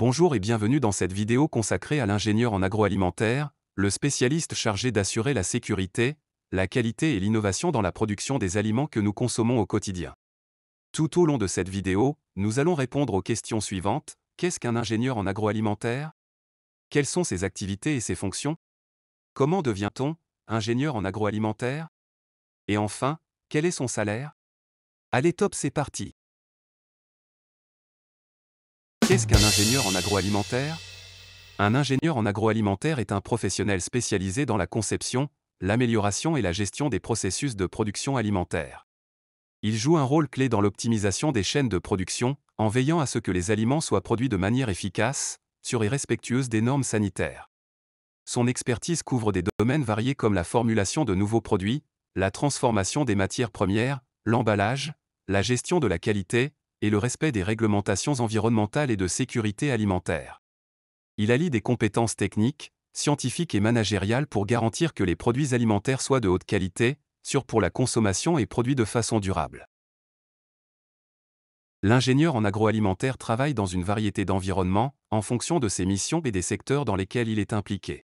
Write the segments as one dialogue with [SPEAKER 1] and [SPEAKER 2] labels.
[SPEAKER 1] Bonjour et bienvenue dans cette vidéo consacrée à l'ingénieur en agroalimentaire, le spécialiste chargé d'assurer la sécurité, la qualité et l'innovation dans la production des aliments que nous consommons au quotidien. Tout au long de cette vidéo, nous allons répondre aux questions suivantes. Qu'est-ce qu'un ingénieur en agroalimentaire Quelles sont ses activités et ses fonctions Comment devient-on ingénieur en agroalimentaire Et enfin, quel est son salaire Allez top, c'est parti Qu'est-ce qu'un ingénieur en agroalimentaire Un ingénieur en agroalimentaire est un professionnel spécialisé dans la conception, l'amélioration et la gestion des processus de production alimentaire. Il joue un rôle clé dans l'optimisation des chaînes de production, en veillant à ce que les aliments soient produits de manière efficace, sûre et respectueuse des normes sanitaires. Son expertise couvre des domaines variés comme la formulation de nouveaux produits, la transformation des matières premières, l'emballage, la gestion de la qualité, et le respect des réglementations environnementales et de sécurité alimentaire. Il allie des compétences techniques, scientifiques et managériales pour garantir que les produits alimentaires soient de haute qualité, sûrs pour la consommation et produits de façon durable. L'ingénieur en agroalimentaire travaille dans une variété d'environnements, en fonction de ses missions et des secteurs dans lesquels il est impliqué.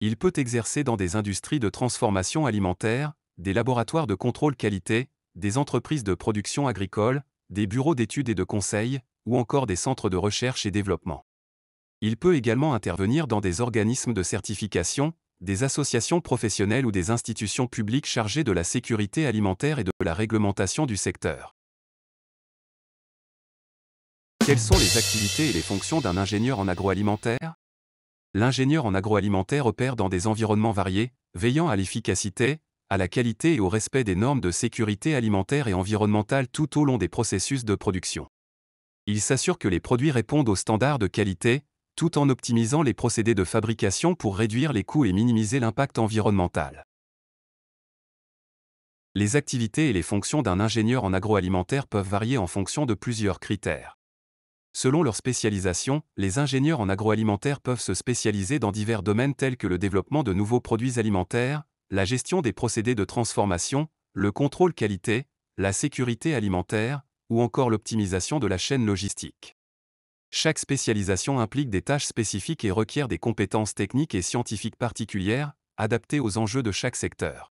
[SPEAKER 1] Il peut exercer dans des industries de transformation alimentaire, des laboratoires de contrôle qualité, des entreprises de production agricole, des bureaux d'études et de conseils, ou encore des centres de recherche et développement. Il peut également intervenir dans des organismes de certification, des associations professionnelles ou des institutions publiques chargées de la sécurité alimentaire et de la réglementation du secteur. Quelles sont les activités et les fonctions d'un ingénieur en agroalimentaire L'ingénieur en agroalimentaire opère dans des environnements variés, veillant à l'efficacité, à la qualité et au respect des normes de sécurité alimentaire et environnementale tout au long des processus de production. Il s'assure que les produits répondent aux standards de qualité, tout en optimisant les procédés de fabrication pour réduire les coûts et minimiser l'impact environnemental. Les activités et les fonctions d'un ingénieur en agroalimentaire peuvent varier en fonction de plusieurs critères. Selon leur spécialisation, les ingénieurs en agroalimentaire peuvent se spécialiser dans divers domaines tels que le développement de nouveaux produits alimentaires, la gestion des procédés de transformation, le contrôle qualité, la sécurité alimentaire, ou encore l'optimisation de la chaîne logistique. Chaque spécialisation implique des tâches spécifiques et requiert des compétences techniques et scientifiques particulières, adaptées aux enjeux de chaque secteur.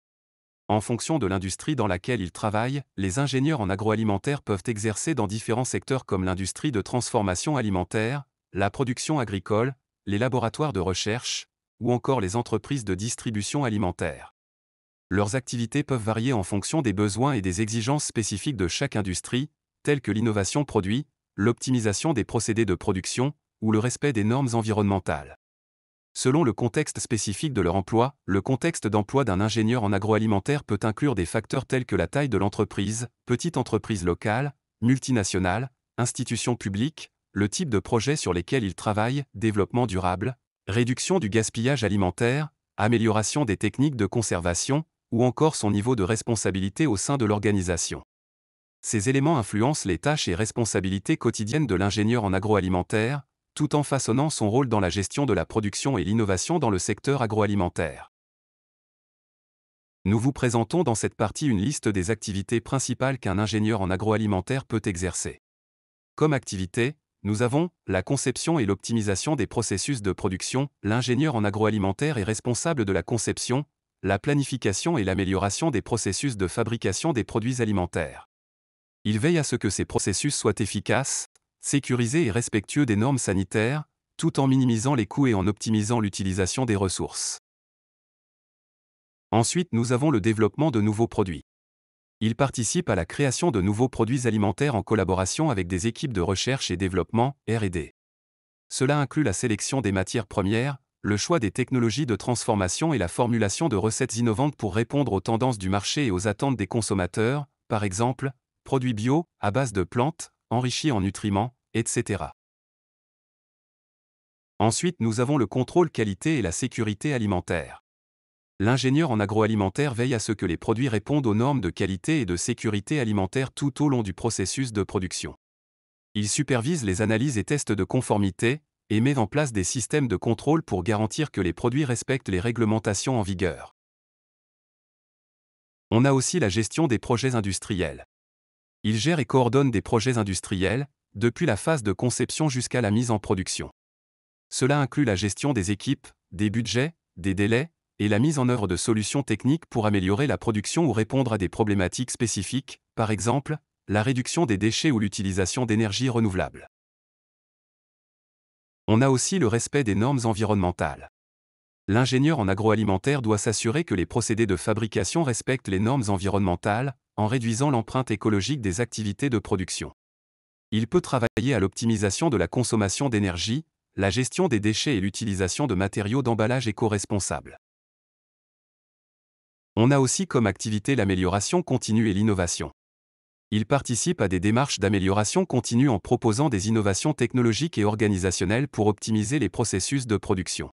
[SPEAKER 1] En fonction de l'industrie dans laquelle ils travaillent, les ingénieurs en agroalimentaire peuvent exercer dans différents secteurs comme l'industrie de transformation alimentaire, la production agricole, les laboratoires de recherche, ou encore les entreprises de distribution alimentaire. Leurs activités peuvent varier en fonction des besoins et des exigences spécifiques de chaque industrie, telles que l'innovation produit, l'optimisation des procédés de production ou le respect des normes environnementales. Selon le contexte spécifique de leur emploi, le contexte d'emploi d'un ingénieur en agroalimentaire peut inclure des facteurs tels que la taille de l'entreprise, petite entreprise locale, multinationale, institution publique, le type de projet sur lesquels il travaille, développement durable, réduction du gaspillage alimentaire, amélioration des techniques de conservation, ou encore son niveau de responsabilité au sein de l'organisation. Ces éléments influencent les tâches et responsabilités quotidiennes de l'ingénieur en agroalimentaire, tout en façonnant son rôle dans la gestion de la production et l'innovation dans le secteur agroalimentaire. Nous vous présentons dans cette partie une liste des activités principales qu'un ingénieur en agroalimentaire peut exercer. Comme activité, nous avons la conception et l'optimisation des processus de production, l'ingénieur en agroalimentaire est responsable de la conception, la planification et l'amélioration des processus de fabrication des produits alimentaires. Il veille à ce que ces processus soient efficaces, sécurisés et respectueux des normes sanitaires, tout en minimisant les coûts et en optimisant l'utilisation des ressources. Ensuite, nous avons le développement de nouveaux produits il participe à la création de nouveaux produits alimentaires en collaboration avec des équipes de recherche et développement, RD. Cela inclut la sélection des matières premières, le choix des technologies de transformation et la formulation de recettes innovantes pour répondre aux tendances du marché et aux attentes des consommateurs, par exemple, produits bio, à base de plantes, enrichis en nutriments, etc. Ensuite, nous avons le contrôle qualité et la sécurité alimentaire l'ingénieur en agroalimentaire veille à ce que les produits répondent aux normes de qualité et de sécurité alimentaire tout au long du processus de production. Il supervise les analyses et tests de conformité, et met en place des systèmes de contrôle pour garantir que les produits respectent les réglementations en vigueur. On a aussi la gestion des projets industriels. Il gère et coordonne des projets industriels, depuis la phase de conception jusqu'à la mise en production. Cela inclut la gestion des équipes, des budgets, des délais, et la mise en œuvre de solutions techniques pour améliorer la production ou répondre à des problématiques spécifiques, par exemple, la réduction des déchets ou l'utilisation d'énergie renouvelables. On a aussi le respect des normes environnementales. L'ingénieur en agroalimentaire doit s'assurer que les procédés de fabrication respectent les normes environnementales, en réduisant l'empreinte écologique des activités de production. Il peut travailler à l'optimisation de la consommation d'énergie, la gestion des déchets et l'utilisation de matériaux d'emballage éco-responsables. On a aussi comme activité l'amélioration continue et l'innovation. Il participe à des démarches d'amélioration continue en proposant des innovations technologiques et organisationnelles pour optimiser les processus de production.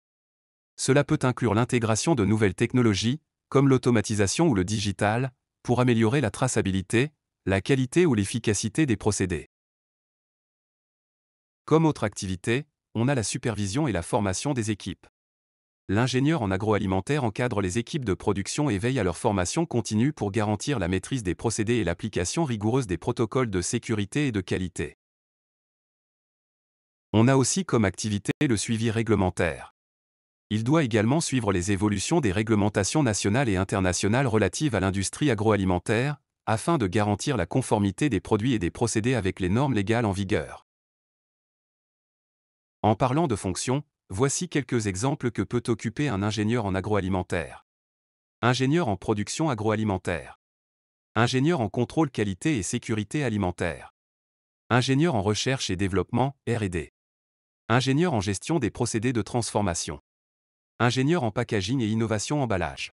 [SPEAKER 1] Cela peut inclure l'intégration de nouvelles technologies, comme l'automatisation ou le digital, pour améliorer la traçabilité, la qualité ou l'efficacité des procédés. Comme autre activité, on a la supervision et la formation des équipes l'ingénieur en agroalimentaire encadre les équipes de production et veille à leur formation continue pour garantir la maîtrise des procédés et l'application rigoureuse des protocoles de sécurité et de qualité. On a aussi comme activité le suivi réglementaire. Il doit également suivre les évolutions des réglementations nationales et internationales relatives à l'industrie agroalimentaire, afin de garantir la conformité des produits et des procédés avec les normes légales en vigueur. En parlant de fonctions, Voici quelques exemples que peut occuper un ingénieur en agroalimentaire. Ingénieur en production agroalimentaire. Ingénieur en contrôle qualité et sécurité alimentaire. Ingénieur en recherche et développement, RD. Ingénieur en gestion des procédés de transformation. Ingénieur en packaging et innovation emballage.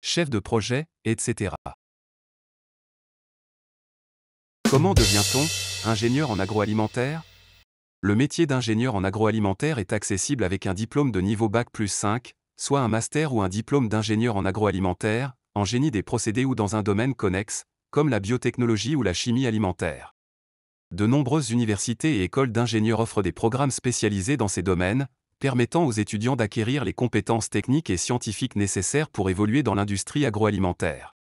[SPEAKER 1] Chef de projet, etc. Comment devient-on ingénieur en agroalimentaire le métier d'ingénieur en agroalimentaire est accessible avec un diplôme de niveau Bac plus 5, soit un master ou un diplôme d'ingénieur en agroalimentaire, en génie des procédés ou dans un domaine connexe, comme la biotechnologie ou la chimie alimentaire. De nombreuses universités et écoles d'ingénieurs offrent des programmes spécialisés dans ces domaines, permettant aux étudiants d'acquérir les compétences techniques et scientifiques nécessaires pour évoluer dans l'industrie agroalimentaire.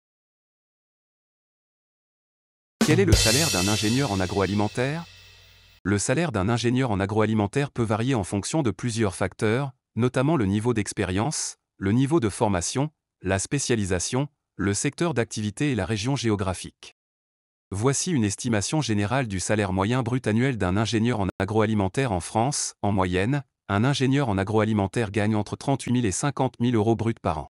[SPEAKER 1] Quel est le salaire d'un ingénieur en agroalimentaire le salaire d'un ingénieur en agroalimentaire peut varier en fonction de plusieurs facteurs, notamment le niveau d'expérience, le niveau de formation, la spécialisation, le secteur d'activité et la région géographique. Voici une estimation générale du salaire moyen brut annuel d'un ingénieur en agroalimentaire en France. En moyenne, un ingénieur en agroalimentaire gagne entre 38 000 et 50 000 euros bruts par an.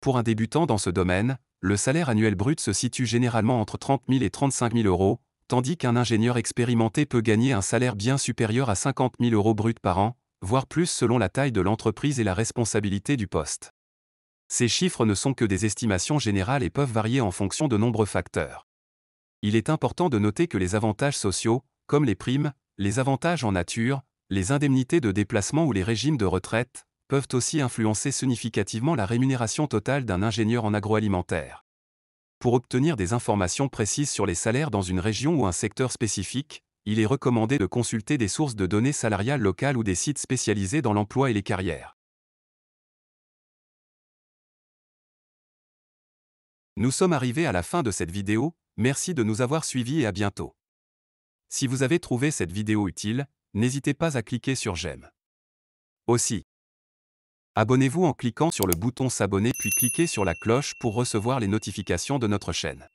[SPEAKER 1] Pour un débutant dans ce domaine, le salaire annuel brut se situe généralement entre 30 000 et 35 000 euros, tandis qu'un ingénieur expérimenté peut gagner un salaire bien supérieur à 50 000 euros bruts par an, voire plus selon la taille de l'entreprise et la responsabilité du poste. Ces chiffres ne sont que des estimations générales et peuvent varier en fonction de nombreux facteurs. Il est important de noter que les avantages sociaux, comme les primes, les avantages en nature, les indemnités de déplacement ou les régimes de retraite, peuvent aussi influencer significativement la rémunération totale d'un ingénieur en agroalimentaire. Pour obtenir des informations précises sur les salaires dans une région ou un secteur spécifique, il est recommandé de consulter des sources de données salariales locales ou des sites spécialisés dans l'emploi et les carrières. Nous sommes arrivés à la fin de cette vidéo, merci de nous avoir suivis et à bientôt. Si vous avez trouvé cette vidéo utile, n'hésitez pas à cliquer sur j'aime. Aussi, Abonnez-vous en cliquant sur le bouton s'abonner puis cliquez sur la cloche pour recevoir les notifications de notre chaîne.